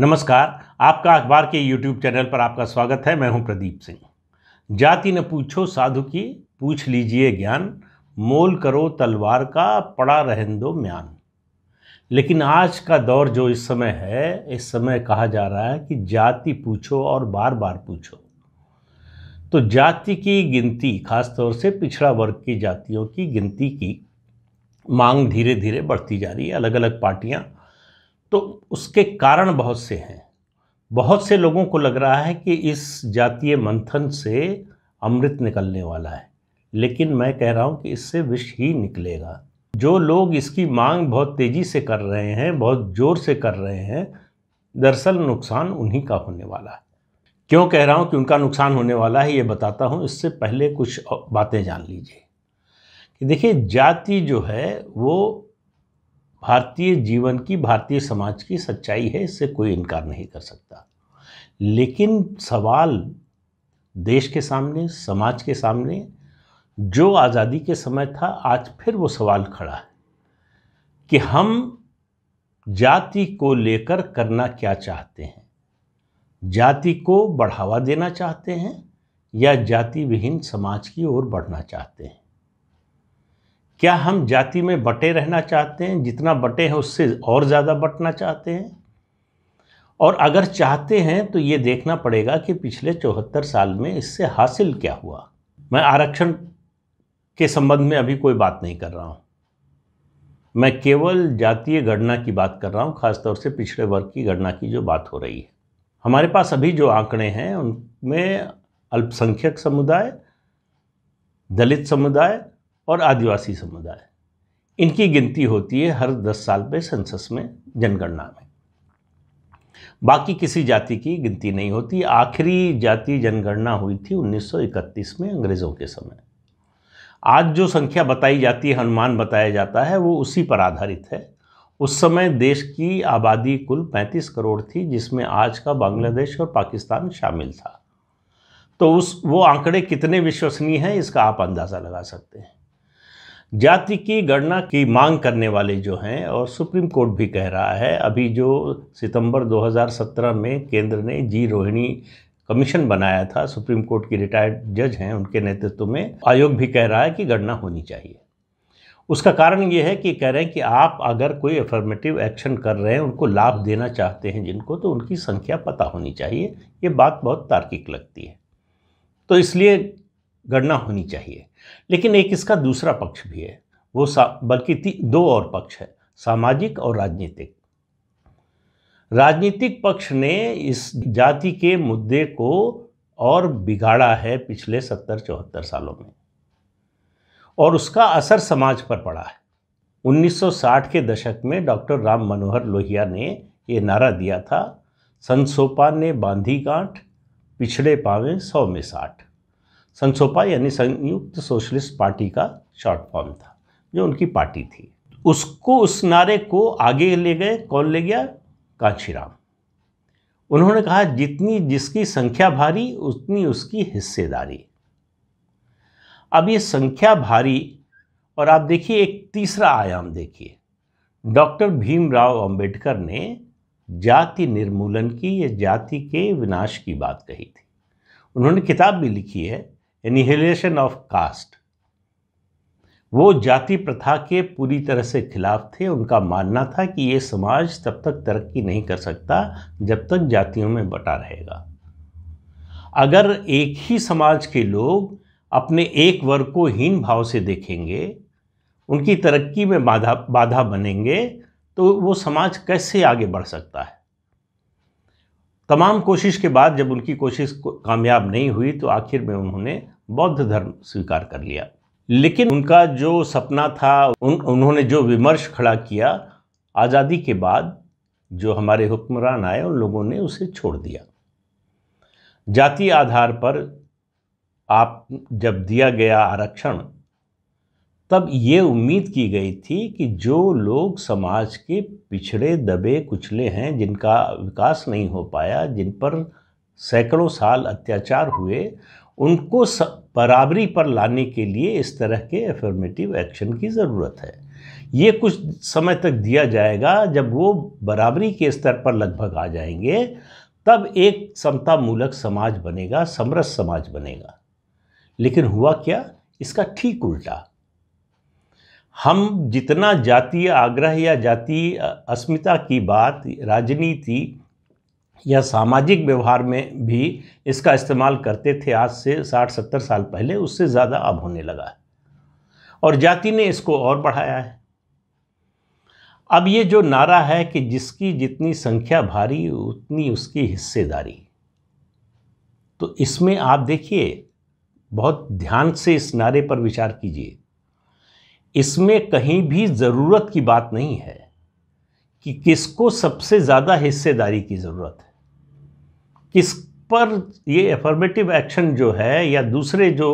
नमस्कार आपका अखबार के यूट्यूब चैनल पर आपका स्वागत है मैं हूं प्रदीप सिंह जाति न पूछो साधु की पूछ लीजिए ज्ञान मोल करो तलवार का पड़ा रहन दो म्यान लेकिन आज का दौर जो इस समय है इस समय कहा जा रहा है कि जाति पूछो और बार बार पूछो तो जाति की गिनती खासतौर से पिछड़ा वर्ग की जातियों की गिनती की मांग धीरे धीरे बढ़ती जा रही है अलग अलग पार्टियाँ तो उसके कारण बहुत से हैं बहुत से लोगों को लग रहा है कि इस जातीय मंथन से अमृत निकलने वाला है लेकिन मैं कह रहा हूँ कि इससे विष ही निकलेगा जो लोग इसकी मांग बहुत तेज़ी से कर रहे हैं बहुत ज़ोर से कर रहे हैं दरअसल नुकसान उन्हीं का होने वाला है क्यों कह रहा हूँ कि उनका नुकसान होने वाला है ये बताता हूँ इससे पहले कुछ बातें जान लीजिए कि देखिए जाति जो है वो भारतीय जीवन की भारतीय समाज की सच्चाई है इससे कोई इनकार नहीं कर सकता लेकिन सवाल देश के सामने समाज के सामने जो आज़ादी के समय था आज फिर वो सवाल खड़ा है कि हम जाति को लेकर करना क्या चाहते हैं जाति को बढ़ावा देना चाहते हैं या जाति विहीन समाज की ओर बढ़ना चाहते हैं क्या हम जाति में बटे रहना चाहते हैं जितना बटे हैं उससे और ज़्यादा बटना चाहते हैं और अगर चाहते हैं तो ये देखना पड़ेगा कि पिछले चौहत्तर साल में इससे हासिल क्या हुआ मैं आरक्षण के संबंध में अभी कोई बात नहीं कर रहा हूँ मैं केवल जातीय गणना की बात कर रहा हूँ खासतौर से पिछड़े वर्ग की गणना की जो बात हो रही है हमारे पास अभी जो आंकड़े हैं उनमें अल्पसंख्यक समुदाय दलित समुदाय और आदिवासी समुदाय इनकी गिनती होती है हर दस साल पे सेंसस में जनगणना में बाकी किसी जाति की गिनती नहीं होती आखिरी जाति जनगणना हुई थी 1931 में अंग्रेज़ों के समय आज जो संख्या बताई जाती है अनुमान बताया जाता है वो उसी पर आधारित है उस समय देश की आबादी कुल 35 करोड़ थी जिसमें आज का बांग्लादेश और पाकिस्तान शामिल था तो उस वो आंकड़े कितने विश्वसनीय हैं इसका आप अंदाज़ा लगा सकते हैं जाति की गणना की मांग करने वाले जो हैं और सुप्रीम कोर्ट भी कह रहा है अभी जो सितंबर 2017 में केंद्र ने जी रोहिणी कमीशन बनाया था सुप्रीम कोर्ट की रिटायर्ड जज हैं उनके नेतृत्व में आयोग भी कह रहा है कि गणना होनी चाहिए उसका कारण ये है कि कह रहे हैं कि आप अगर कोई अफर्मेटिव एक्शन कर रहे हैं उनको लाभ देना चाहते हैं जिनको तो उनकी संख्या पता होनी चाहिए ये बात बहुत तार्किक लगती है तो इसलिए गणना होनी चाहिए लेकिन एक इसका दूसरा पक्ष भी है वो बल्कि दो और पक्ष है सामाजिक और राजनीतिक राजनीतिक पक्ष ने इस जाति के मुद्दे को और बिगाड़ा है पिछले सत्तर चौहत्तर सालों में और उसका असर समाज पर पड़ा है 1960 के दशक में डॉक्टर राम मनोहर लोहिया ने ये नारा दिया था संसोपान ने बांधी गांठ पिछड़े पावे सौ में साठ संसोपा यानी संयुक्त सोशलिस्ट पार्टी का शॉर्ट फॉर्म था जो उनकी पार्टी थी उसको उस नारे को आगे ले गए कौन ले गया कांशीराम उन्होंने कहा जितनी जिसकी संख्या भारी उतनी उसकी हिस्सेदारी अब ये संख्या भारी और आप देखिए एक तीसरा आयाम देखिए डॉक्टर भीमराव अंबेडकर ने जाति निर्मूलन की या जाति के विनाश की बात कही थी उन्होंने किताब भी लिखी है एनिहिलेशन ऑफ कास्ट वो जाति प्रथा के पूरी तरह से खिलाफ थे उनका मानना था कि ये समाज तब तक तरक्की नहीं कर सकता जब तक जातियों में बटा रहेगा अगर एक ही समाज के लोग अपने एक वर्ग को हीन भाव से देखेंगे उनकी तरक्की में बाधा बाधा बनेंगे तो वो समाज कैसे आगे बढ़ सकता है तमाम कोशिश के बाद जब उनकी कोशिश कामयाब नहीं हुई तो आखिर में उन्होंने बौद्ध धर्म स्वीकार कर लिया लेकिन उनका जो सपना था उन उन्होंने जो विमर्श खड़ा किया आज़ादी के बाद जो हमारे हुक्मरान आए उन लोगों ने उसे छोड़ दिया जाति आधार पर आप जब दिया गया आरक्षण तब ये उम्मीद की गई थी कि जो लोग समाज के पिछड़े दबे कुचले हैं जिनका विकास नहीं हो पाया जिन पर सैकड़ों साल अत्याचार हुए उनको बराबरी पर लाने के लिए इस तरह के एफर्मेटिव एक्शन की ज़रूरत है ये कुछ समय तक दिया जाएगा जब वो बराबरी के स्तर पर लगभग आ जाएंगे तब एक समतामूलक समाज बनेगा समरस समाज बनेगा लेकिन हुआ क्या इसका ठीक उल्टा हम जितना जातीय आग्रह या जाती अस्मिता की बात राजनीति या सामाजिक व्यवहार में भी इसका इस्तेमाल करते थे आज से साठ सत्तर साल पहले उससे ज़्यादा अब होने लगा है और जाति ने इसको और बढ़ाया है अब ये जो नारा है कि जिसकी जितनी संख्या भारी उतनी उसकी हिस्सेदारी तो इसमें आप देखिए बहुत ध्यान से इस नारे पर विचार कीजिए इसमें कहीं भी ज़रूरत की बात नहीं है कि किसको सबसे ज़्यादा हिस्सेदारी की ज़रूरत है किस पर ये अफर्मेटिव एक्शन जो है या दूसरे जो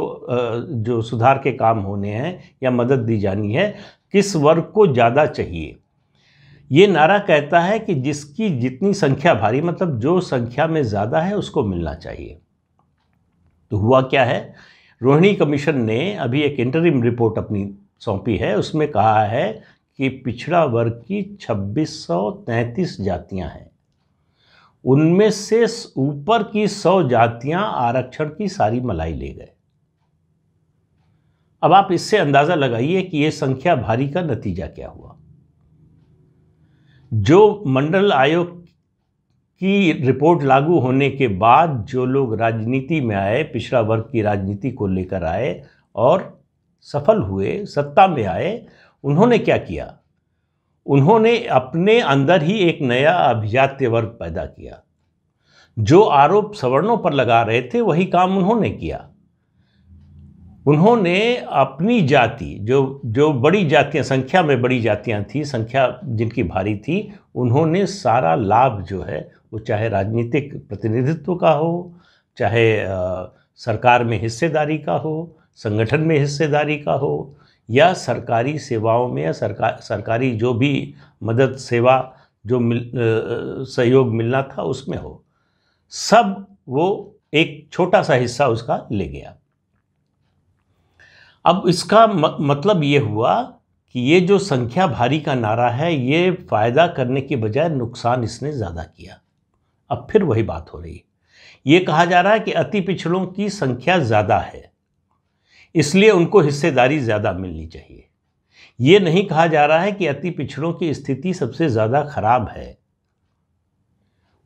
जो सुधार के काम होने हैं या मदद दी जानी है किस वर्ग को ज़्यादा चाहिए ये नारा कहता है कि जिसकी जितनी संख्या भारी मतलब जो संख्या में ज़्यादा है उसको मिलना चाहिए तो हुआ क्या है रोहिणी कमीशन ने अभी एक इंटरिम रिपोर्ट अपनी सौंपी है उसमें कहा है कि पिछड़ा वर्ग की तैंतीस जातियां हैं उनमें से ऊपर की सौ जातियां आरक्षण की सारी मलाई ले गए अब आप इससे अंदाज़ा लगाइए कि यह संख्या भारी का नतीजा क्या हुआ जो मंडल आयोग की रिपोर्ट लागू होने के बाद जो लोग राजनीति में आए पिछड़ा वर्ग की राजनीति को लेकर आए और सफल हुए सत्ता में आए उन्होंने क्या किया उन्होंने अपने अंदर ही एक नया अभिजात्य वर्ग पैदा किया जो आरोप सवर्णों पर लगा रहे थे वही काम उन्होंने किया उन्होंने अपनी जाति जो जो बड़ी जातियां संख्या में बड़ी जातियां थी संख्या जिनकी भारी थी उन्होंने सारा लाभ जो है वो चाहे राजनीतिक प्रतिनिधित्व का हो चाहे आ, सरकार में हिस्सेदारी का हो संगठन में हिस्सेदारी का हो या सरकारी सेवाओं में या सरकार सरकारी जो भी मदद सेवा जो मिल सहयोग मिलना था उसमें हो सब वो एक छोटा सा हिस्सा उसका ले गया अब इसका मतलब ये हुआ कि ये जो संख्या भारी का नारा है ये फ़ायदा करने के बजाय नुकसान इसने ज़्यादा किया अब फिर वही बात हो रही ये कहा जा रहा है कि अति पिछड़ों की संख्या ज़्यादा है इसलिए उनको हिस्सेदारी ज़्यादा मिलनी चाहिए ये नहीं कहा जा रहा है कि अति पिछड़ों की स्थिति सबसे ज़्यादा खराब है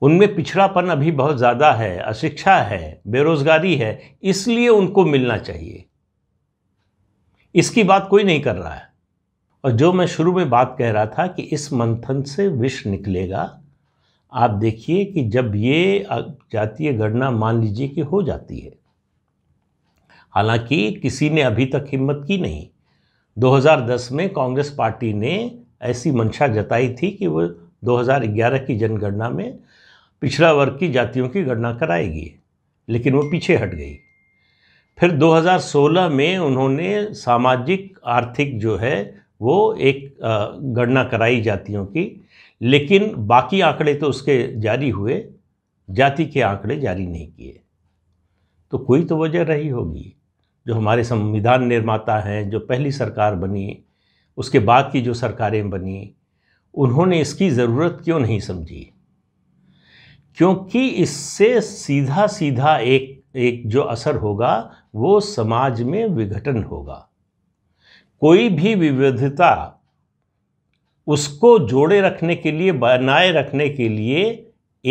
उनमें पिछड़ापन अभी बहुत ज़्यादा है अशिक्षा है बेरोज़गारी है इसलिए उनको मिलना चाहिए इसकी बात कोई नहीं कर रहा है और जो मैं शुरू में बात कह रहा था कि इस मंथन से विष निकलेगा आप देखिए कि जब ये जातीय गणना मान लीजिए कि हो जाती है हालांकि किसी ने अभी तक हिम्मत की नहीं 2010 में कांग्रेस पार्टी ने ऐसी मंशा जताई थी कि वह 2011 की जनगणना में पिछड़ा वर्ग की जातियों की गणना कराएगी लेकिन वो पीछे हट गई फिर 2016 में उन्होंने सामाजिक आर्थिक जो है वो एक गणना कराई जातियों की लेकिन बाकी आंकड़े तो उसके जारी हुए जाति के आंकड़े जारी नहीं किए तो कोई तो वजह रही होगी जो हमारे संविधान निर्माता हैं जो पहली सरकार बनी उसके बाद की जो सरकारें बनी उन्होंने इसकी ज़रूरत क्यों नहीं समझी क्योंकि इससे सीधा सीधा एक एक जो असर होगा वो समाज में विघटन होगा कोई भी विविधता उसको जोड़े रखने के लिए बनाए रखने के लिए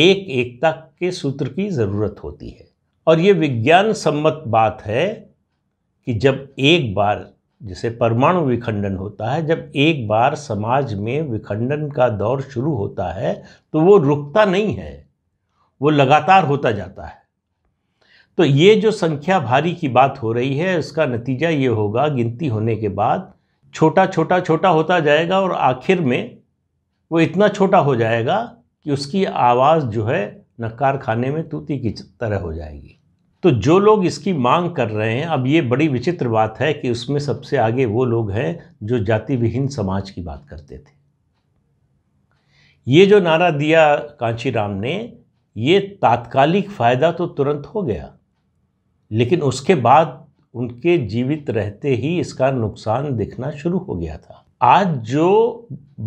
एक एकता के सूत्र की ज़रूरत होती है और ये विज्ञान सम्मत बात है कि जब एक बार जिसे परमाणु विखंडन होता है जब एक बार समाज में विखंडन का दौर शुरू होता है तो वो रुकता नहीं है वो लगातार होता जाता है तो ये जो संख्या भारी की बात हो रही है उसका नतीजा ये होगा गिनती होने के बाद छोटा छोटा छोटा होता जाएगा और आखिर में वो इतना छोटा हो जाएगा कि उसकी आवाज़ जो है नकार खाने में तूती की तरह हो जाएगी तो जो लोग इसकी मांग कर रहे हैं अब ये बड़ी विचित्र बात है कि उसमें सबसे आगे वो लोग हैं जो जाति विहीन समाज की बात करते थे ये जो नारा दिया कांचीराम ने ये तात्कालिक फ़ायदा तो तुरंत हो गया लेकिन उसके बाद उनके जीवित रहते ही इसका नुकसान दिखना शुरू हो गया था आज जो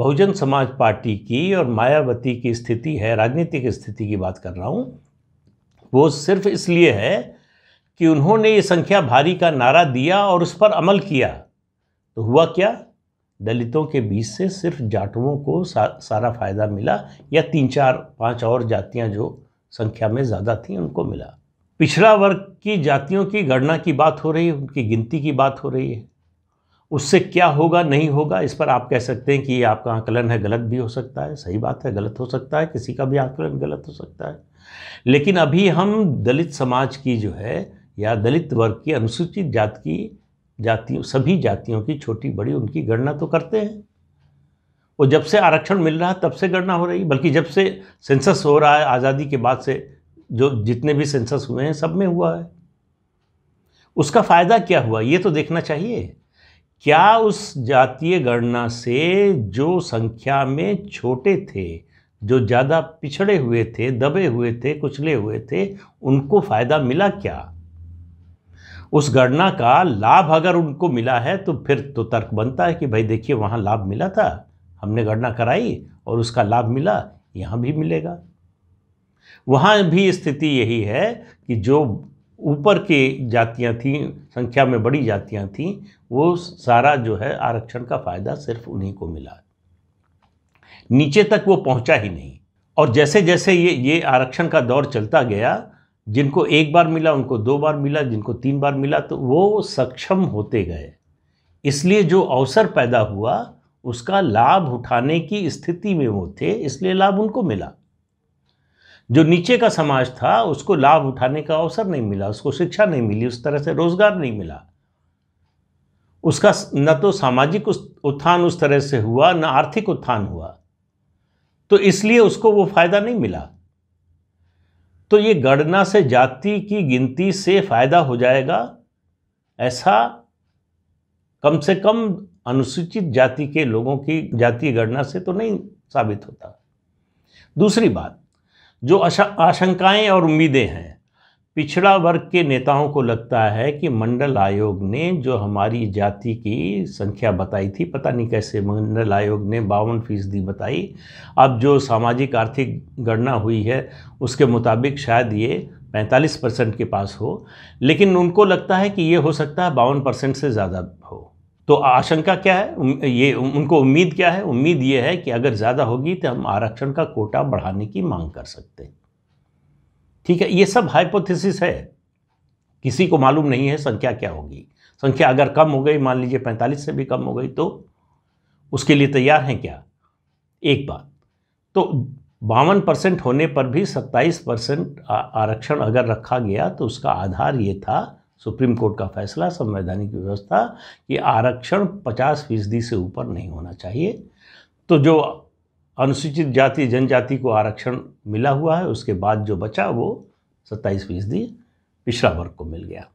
बहुजन समाज पार्टी की और मायावती की स्थिति है राजनीतिक स्थिति की बात कर रहा हूँ वो सिर्फ इसलिए है कि उन्होंने ये संख्या भारी का नारा दिया और उस पर अमल किया तो हुआ क्या दलितों के बीच से सिर्फ जाटवों को सा, सारा फ़ायदा मिला या तीन चार पांच और जातियां जो संख्या में ज़्यादा थीं उनको मिला पिछड़ा वर्ग की जातियों की गणना की बात हो रही है उनकी गिनती की बात हो रही है उससे क्या होगा नहीं होगा इस पर आप कह सकते हैं कि ये आपका आकलन है गलत भी हो सकता है सही बात है गलत हो सकता है किसी का भी आकलन गलत हो सकता है लेकिन अभी हम दलित समाज की जो है या दलित वर्ग की अनुसूचित जात की जातियों सभी जातियों की छोटी बड़ी उनकी गणना तो करते हैं और जब से आरक्षण मिल रहा है तब से गणना हो रही बल्कि जब से सेंसस हो रहा है आज़ादी के बाद से जो जितने भी सेंसस हुए हैं सब में हुआ है उसका फ़ायदा क्या हुआ ये तो देखना चाहिए क्या उस जातीय गणना से जो संख्या में छोटे थे जो ज़्यादा पिछड़े हुए थे दबे हुए थे कुचले हुए थे उनको फ़ायदा मिला क्या उस गणना का लाभ अगर उनको मिला है तो फिर तो तर्क बनता है कि भाई देखिए वहाँ लाभ मिला था हमने गणना कराई और उसका लाभ मिला यहाँ भी मिलेगा वहाँ भी स्थिति यही है कि जो ऊपर के जातियां थीं संख्या में बड़ी जातियां थीं वो सारा जो है आरक्षण का फ़ायदा सिर्फ उन्हीं को मिला नीचे तक वो पहुंचा ही नहीं और जैसे जैसे ये ये आरक्षण का दौर चलता गया जिनको एक बार मिला उनको दो बार मिला जिनको तीन बार मिला तो वो सक्षम होते गए इसलिए जो अवसर पैदा हुआ उसका लाभ उठाने की स्थिति में वो थे इसलिए लाभ उनको मिला जो नीचे का समाज था उसको लाभ उठाने का अवसर नहीं मिला उसको शिक्षा नहीं मिली उस तरह से रोजगार नहीं मिला उसका न तो सामाजिक उत्थान उस तरह से हुआ न आर्थिक उत्थान हुआ तो इसलिए उसको वो फायदा नहीं मिला तो ये गणना से जाति की गिनती से फायदा हो जाएगा ऐसा कम से कम अनुसूचित जाति के लोगों की जातीय गणना से तो नहीं साबित होता दूसरी बात जो आशंकाएं और उम्मीदें हैं पिछड़ा वर्ग के नेताओं को लगता है कि मंडल आयोग ने जो हमारी जाति की संख्या बताई थी पता नहीं कैसे मंडल आयोग ने बावन फीसदी बताई अब जो सामाजिक आर्थिक गणना हुई है उसके मुताबिक शायद ये 45 परसेंट के पास हो लेकिन उनको लगता है कि ये हो सकता है बावन परसेंट से ज़्यादा हो तो आशंका क्या है ये उनको उम्मीद क्या है उम्मीद ये है कि अगर ज़्यादा होगी तो हम आरक्षण का कोटा बढ़ाने की मांग कर सकते हैं ठीक है ये सब हाइपोथेसिस है किसी को मालूम नहीं है संख्या क्या होगी संख्या अगर कम हो गई मान लीजिए पैंतालीस से भी कम हो गई तो उसके लिए तैयार हैं क्या एक बात तो बावन परसेंट होने पर भी सत्ताईस परसेंट आरक्षण अगर रखा गया तो उसका आधार ये था सुप्रीम कोर्ट का फैसला संवैधानिक व्यवस्था कि आरक्षण 50 फीसदी से ऊपर नहीं होना चाहिए तो जो अनुसूचित जाति जनजाति को आरक्षण मिला हुआ है उसके बाद जो बचा वो 27 फीसदी पिछड़ा वर्ग को मिल गया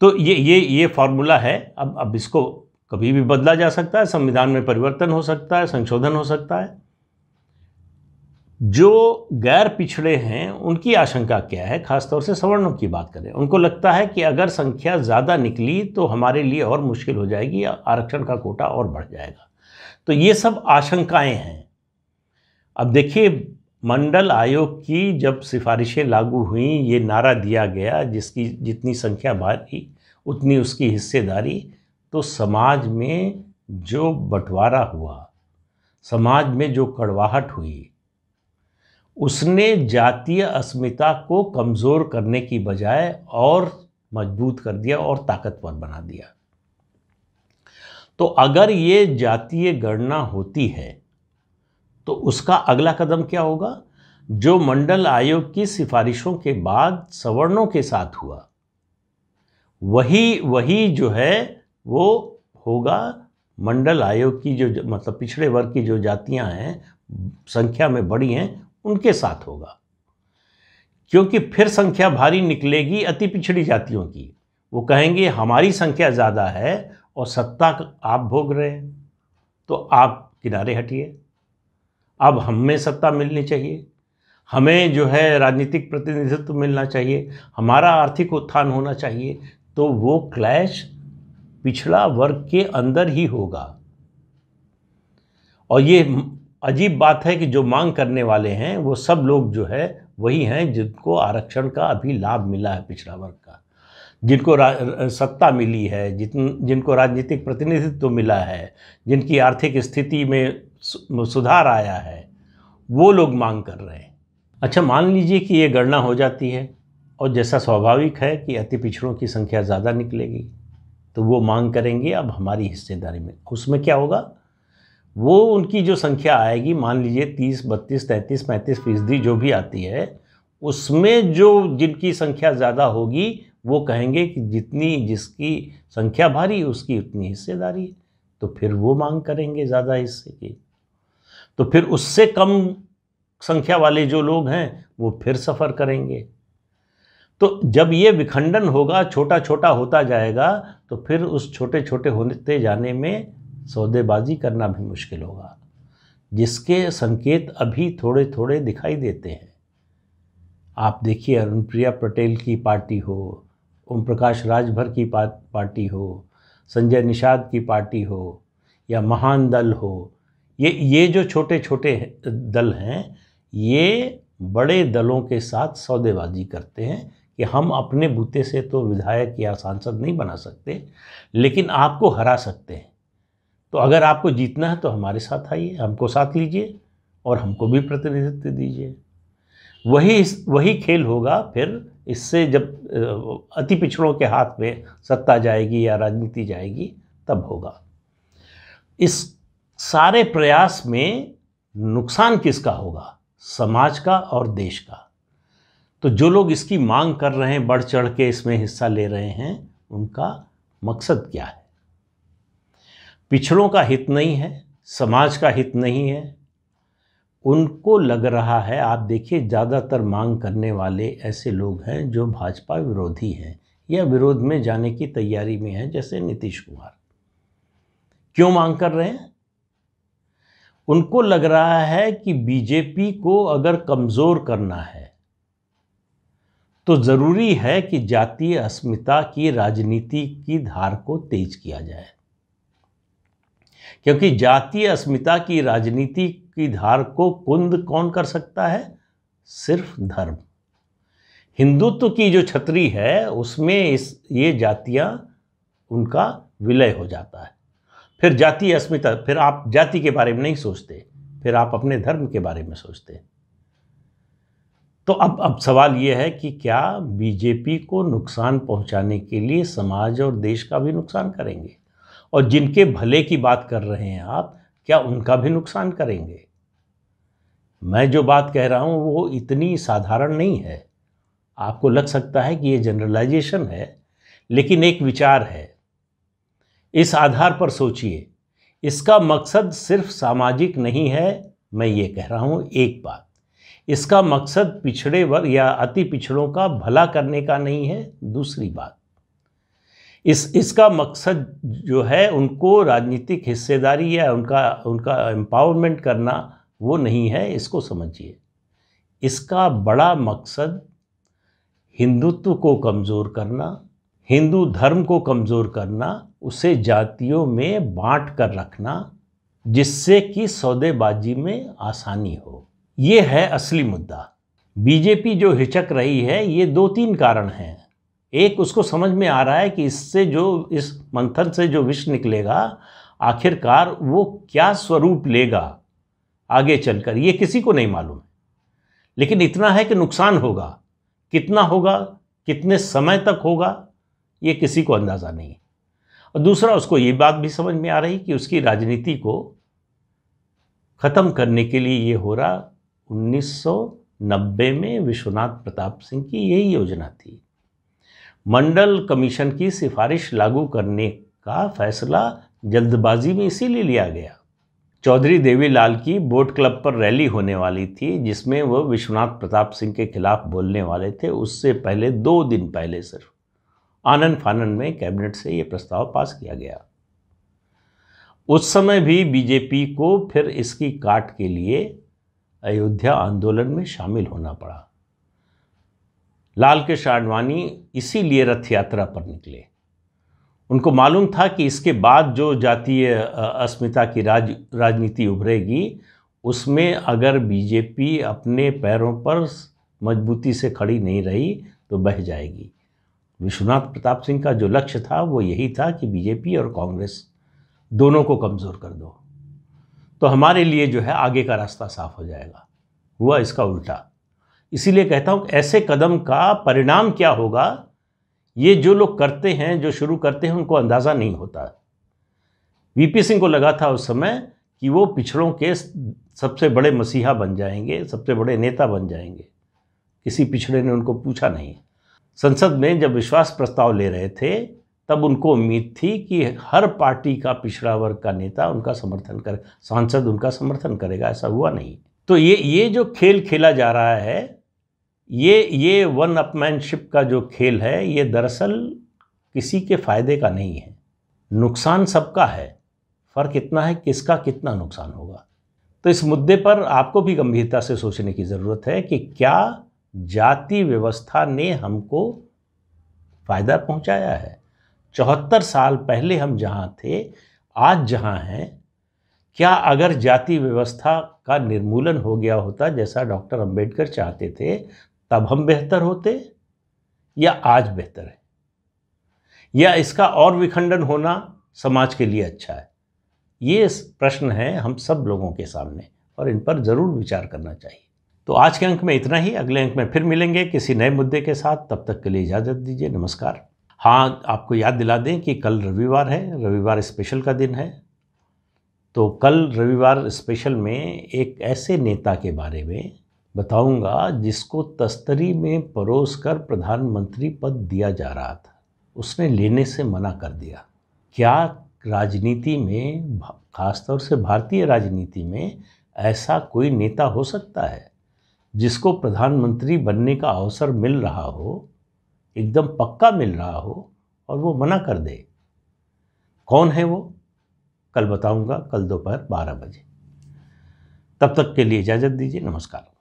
तो ये ये ये फार्मूला है अब अब इसको कभी भी बदला जा सकता है संविधान में परिवर्तन हो सकता है संशोधन हो सकता है जो गैर पिछड़े हैं उनकी आशंका क्या है खासतौर से सवर्णों की बात करें उनको लगता है कि अगर संख्या ज़्यादा निकली तो हमारे लिए और मुश्किल हो जाएगी आरक्षण का कोटा और बढ़ जाएगा तो ये सब आशंकाएं हैं अब देखिए मंडल आयोग की जब सिफारिशें लागू हुई ये नारा दिया गया जिसकी जितनी संख्या भारी उतनी उसकी हिस्सेदारी तो समाज में जो बंटवारा हुआ समाज में जो कड़वाहट हुई उसने जातीय अस्मिता को कमज़ोर करने की बजाय और मजबूत कर दिया और ताकतवर बना दिया तो अगर ये जातीय गणना होती है तो उसका अगला कदम क्या होगा जो मंडल आयोग की सिफारिशों के बाद सवर्णों के साथ हुआ वही वही जो है वो होगा मंडल आयोग की जो मतलब पिछड़े वर्ग की जो जातियां हैं संख्या में बड़ी हैं उनके साथ होगा क्योंकि फिर संख्या भारी निकलेगी अति पिछड़ी जातियों की वो कहेंगे हमारी संख्या ज़्यादा है और सत्ता आप भोग रहे हैं तो आप किनारे हटिए अब हमें सत्ता मिलनी चाहिए हमें जो है राजनीतिक प्रतिनिधित्व मिलना चाहिए हमारा आर्थिक उत्थान होना चाहिए तो वो क्लैश पिछड़ा वर्ग के अंदर ही होगा और ये अजीब बात है कि जो मांग करने वाले हैं वो सब लोग जो है वही हैं जिनको आरक्षण का अभी लाभ मिला है पिछड़ा वर्ग का जिनको सत्ता मिली है जितन जिनको राजनीतिक प्रतिनिधित्व तो मिला है जिनकी आर्थिक स्थिति में सुधार आया है वो लोग मांग कर रहे हैं अच्छा मान लीजिए कि ये गणना हो जाती है और जैसा स्वाभाविक है कि अति पिछड़ों की संख्या ज़्यादा निकलेगी तो वो मांग करेंगे अब हमारी हिस्सेदारी में उसमें क्या होगा वो उनकी जो संख्या आएगी मान लीजिए तीस बत्तीस तैंतीस पैंतीस फीसदी जो भी आती है उसमें जो जिनकी संख्या ज़्यादा होगी वो कहेंगे कि जितनी जिसकी संख्या भारी उसकी उतनी हिस्सेदारी है तो फिर वो मांग करेंगे ज़्यादा हिस्से की तो फिर उससे कम संख्या वाले जो लोग हैं वो फिर सफ़र करेंगे तो जब ये विखंडन होगा छोटा छोटा होता जाएगा तो फिर उस छोटे छोटे होते जाने में सौदेबाजी करना भी मुश्किल होगा जिसके संकेत अभी थोड़े थोड़े दिखाई देते हैं आप देखिए अरुण प्रिया पटेल की पार्टी हो ओम प्रकाश राजभर की पार्टी हो संजय निषाद की पार्टी हो या महान दल हो ये ये जो छोटे छोटे दल हैं ये बड़े दलों के साथ सौदेबाजी करते हैं कि हम अपने बूते से तो विधायक या सांसद नहीं बना सकते लेकिन आपको हरा सकते हैं तो अगर आपको जीतना है तो हमारे साथ आइए हमको साथ लीजिए और हमको भी प्रतिनिधित्व दीजिए वही वही खेल होगा फिर इससे जब अति पिछड़ों के हाथ में सत्ता जाएगी या राजनीति जाएगी तब होगा इस सारे प्रयास में नुकसान किसका होगा समाज का और देश का तो जो लोग इसकी मांग कर रहे हैं बढ़ चढ़ के इसमें हिस्सा ले रहे हैं उनका मकसद क्या है पिछड़ों का हित नहीं है समाज का हित नहीं है उनको लग रहा है आप देखिए ज़्यादातर मांग करने वाले ऐसे लोग हैं जो भाजपा विरोधी हैं या विरोध में जाने की तैयारी में हैं जैसे नीतीश कुमार क्यों मांग कर रहे हैं उनको लग रहा है कि बीजेपी को अगर कमज़ोर करना है तो ज़रूरी है कि जातीय अस्मिता की राजनीति की धार को तेज किया जाए क्योंकि जातीय अस्मिता की राजनीति की धार को कुंद कौन कर सकता है सिर्फ धर्म हिंदुत्व की जो छतरी है उसमें इस ये जातियाँ उनका विलय हो जाता है फिर जातीय अस्मिता फिर आप जाति के बारे में नहीं सोचते फिर आप अपने धर्म के बारे में सोचते तो अब अब सवाल यह है कि क्या बीजेपी को नुकसान पहुंचाने के लिए समाज और देश का भी नुकसान करेंगे और जिनके भले की बात कर रहे हैं आप क्या उनका भी नुकसान करेंगे मैं जो बात कह रहा हूँ वो इतनी साधारण नहीं है आपको लग सकता है कि ये जनरलाइजेशन है लेकिन एक विचार है इस आधार पर सोचिए इसका मकसद सिर्फ सामाजिक नहीं है मैं ये कह रहा हूँ एक बात इसका मकसद पिछड़े वर्ग या अति पिछड़ों का भला करने का नहीं है दूसरी बात इस इसका मकसद जो है उनको राजनीतिक हिस्सेदारी या उनका उनका एम्पावरमेंट करना वो नहीं है इसको समझिए इसका बड़ा मकसद हिंदुत्व को कमज़ोर करना हिंदू धर्म को कमज़ोर करना उसे जातियों में बांट कर रखना जिससे कि सौदेबाजी में आसानी हो ये है असली मुद्दा बीजेपी जो हिचक रही है ये दो तीन कारण हैं एक उसको समझ में आ रहा है कि इससे जो इस मंथन से जो विष निकलेगा आखिरकार वो क्या स्वरूप लेगा आगे चलकर ये किसी को नहीं मालूम है लेकिन इतना है कि नुकसान होगा कितना होगा कितने समय तक होगा ये किसी को अंदाज़ा नहीं है और दूसरा उसको ये बात भी समझ में आ रही कि उसकी राजनीति को ख़त्म करने के लिए ये हो रहा 1990 में विश्वनाथ प्रताप सिंह की यही योजना थी मंडल कमीशन की सिफारिश लागू करने का फैसला जल्दबाजी में इसीलिए लिया गया चौधरी देवीलाल की बोट क्लब पर रैली होने वाली थी जिसमें वह विश्वनाथ प्रताप सिंह के खिलाफ बोलने वाले थे उससे पहले दो दिन पहले सिर्फ आनंद फानन में कैबिनेट से ये प्रस्ताव पास किया गया उस समय भी बीजेपी को फिर इसकी काट के लिए अयोध्या आंदोलन में शामिल होना पड़ा लाल कृष्ण आडवाणी इसीलिए रथ यात्रा पर निकले उनको मालूम था कि इसके बाद जो जातीय अस्मिता की राज राजनीति उभरेगी उसमें अगर बीजेपी अपने पैरों पर मजबूती से खड़ी नहीं रही तो बह जाएगी विश्वनाथ प्रताप सिंह का जो लक्ष्य था वो यही था कि बीजेपी और कांग्रेस दोनों को कमज़ोर कर दो तो हमारे लिए जो है आगे का रास्ता साफ हो जाएगा हुआ इसका उल्टा इसीलिए कहता हूँ ऐसे कदम का परिणाम क्या होगा ये जो लोग करते हैं जो शुरू करते हैं उनको अंदाज़ा नहीं होता वीपी सिंह को लगा था उस समय कि वो पिछड़ों के सबसे बड़े मसीहा बन जाएंगे सबसे बड़े नेता बन जाएंगे किसी पिछड़े ने उनको पूछा नहीं संसद में जब विश्वास प्रस्ताव ले रहे थे तब उनको उम्मीद थी कि हर पार्टी का पिछड़ा वर्ग का नेता उनका समर्थन करे सांसद उनका समर्थन करेगा ऐसा हुआ नहीं तो ये ये जो खेल खेला जा रहा है ये ये वन अपमैनशिप का जो खेल है ये दरअसल किसी के फ़ायदे का नहीं है नुकसान सबका है फ़र्क इतना है किसका कितना नुकसान होगा तो इस मुद्दे पर आपको भी गंभीरता से सोचने की ज़रूरत है कि क्या जाति व्यवस्था ने हमको फ़ायदा पहुंचाया है चौहत्तर साल पहले हम जहाँ थे आज जहाँ हैं क्या अगर जाति व्यवस्था का निर्मूलन हो गया होता जैसा डॉक्टर अंबेडकर चाहते थे तब हम बेहतर होते या आज बेहतर है या इसका और विखंडन होना समाज के लिए अच्छा है ये प्रश्न है हम सब लोगों के सामने और इन पर ज़रूर विचार करना चाहिए तो आज के अंक में इतना ही अगले अंक में फिर मिलेंगे किसी नए मुद्दे के साथ तब तक के लिए इजाज़त दीजिए नमस्कार हाँ आपको याद दिला दें कि कल रविवार है रविवार स्पेशल का दिन है तो कल रविवार स्पेशल में एक ऐसे नेता के बारे में बताऊंगा जिसको तस्तरी में परोस कर प्रधानमंत्री पद दिया जा रहा था उसने लेने से मना कर दिया क्या राजनीति में खासतौर से भारतीय राजनीति में ऐसा कोई नेता हो सकता है जिसको प्रधानमंत्री बनने का अवसर मिल रहा हो एकदम पक्का मिल रहा हो और वो मना कर दे कौन है वो कल बताऊंगा कल दोपहर बारह बजे तब तक के लिए इजाज़त दीजिए नमस्कार